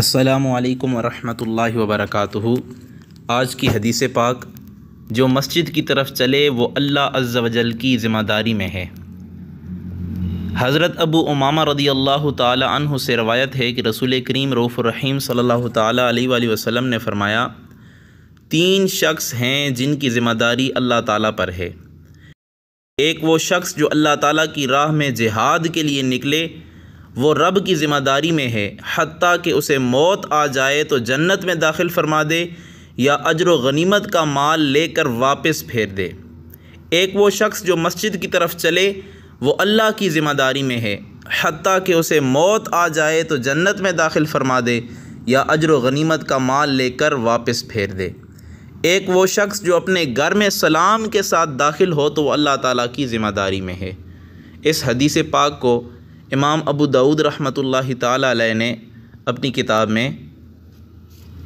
असलकम वरहमतुल्लाहि वबरकातुहु आज की हदीस पाक जो मस्जिद की तरफ चले वो अल्लाह अज्जा वजल की ज़िम्मेदारी में है हज़रत अबू उमामा रदी अल्लाह तह से रवायत है कि रसूल करीम रहीम सल्ला अलैहि वसल्लम ने फ़रमाया तीन शख्स हैं जिनकी ज़िम्मेदारी अल्लाह ताला पर है एक वो शख्स जो अल्लाह ताली की राह में जिहाद के लिए निकले वो रब की ज़िम्मेदारी में है हती कि उसे मौत आ जाए तो जन्नत में दाखिल फरमा दे या अजर गनीमत का माल लेकर वापस फेर दे एक वो शख्स जो मस्जिद की तरफ चले वो अल्लाह की ज़िम्मेदारी में है हती कि उसे मौत आ जाए तो जन्नत में दाखिल फरमा दे या अजर गनीमत का माल लेकर वापस फेर दे एक वो शख्स जो अपने घर में सलाम के साथ दाखिल हो तो वह अल्लाह ताला की ज़िम्मेदारी में है इस हदीस पाक को इमाम अबू दाऊद रहमत ला ने अपनी किताब में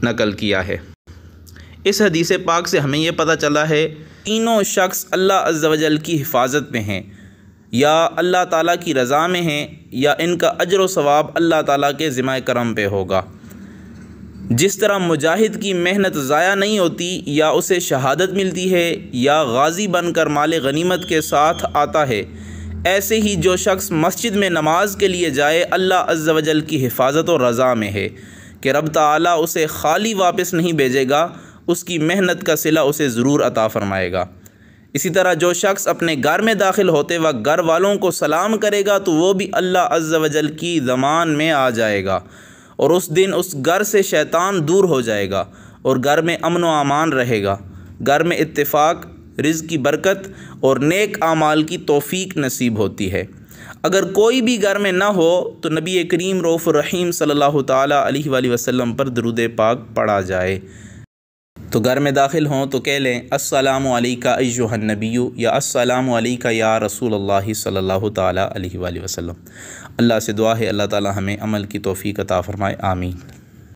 नकल किया है इस हदीस पाक से हमें यह पता चला है तीनों शख्स अल्लाह अज्जल की हिफाजत में हैं या अल्लाह ताला की रज़ा में हैं या इनका अजर सवाब अल्लाह ताला के ज़िमा करम पे होगा जिस तरह मुजाहिद की मेहनत ज़ाया नहीं होती या उसे शहादत मिलती है या गाजी बनकर माल गनीमत के साथ आता है ऐसे ही जो शख्स मस्जिद में नमाज के लिए जाए अल्लाह अज्जा वजल की हिफाजत और रज़ा में है कि रब ताली उसे खाली वापस नहीं भेजेगा उसकी मेहनत का सिला उसे ज़रूर अता फ़रमाएगा इसी तरह जो शख्स अपने घर में दाखिल होते वक्त घर वालों को सलाम करेगा तो वो भी अल्लाह अज्जा वजल की ज़मान में आ जाएगा और उस दिन उस घर से शैतान दूर हो जाएगा और घर में अमन व अमान रहेगा घर में इतफाक़ रिज की बरकत और नेक आमाल की तोफ़ी नसीब होती है अगर कोई भी घर में ना हो तो नबी करीम रौफ़ रहीम सल्लल्लाहु अलैहि वसल्लम पर दरुद पाक पढ़ा जाए तो घर में दाखिल हों तो कह लें अस्सलाम वालेका अय्युहन नबीयू या अस्सलाम या रसूल अल्लाह सल्लल्लाहु अलैहि वसल्लम अल्लाह से दुआ है अल्लाह ताला हमें अमल की तोफ़ी अता फ़रमाए आमीन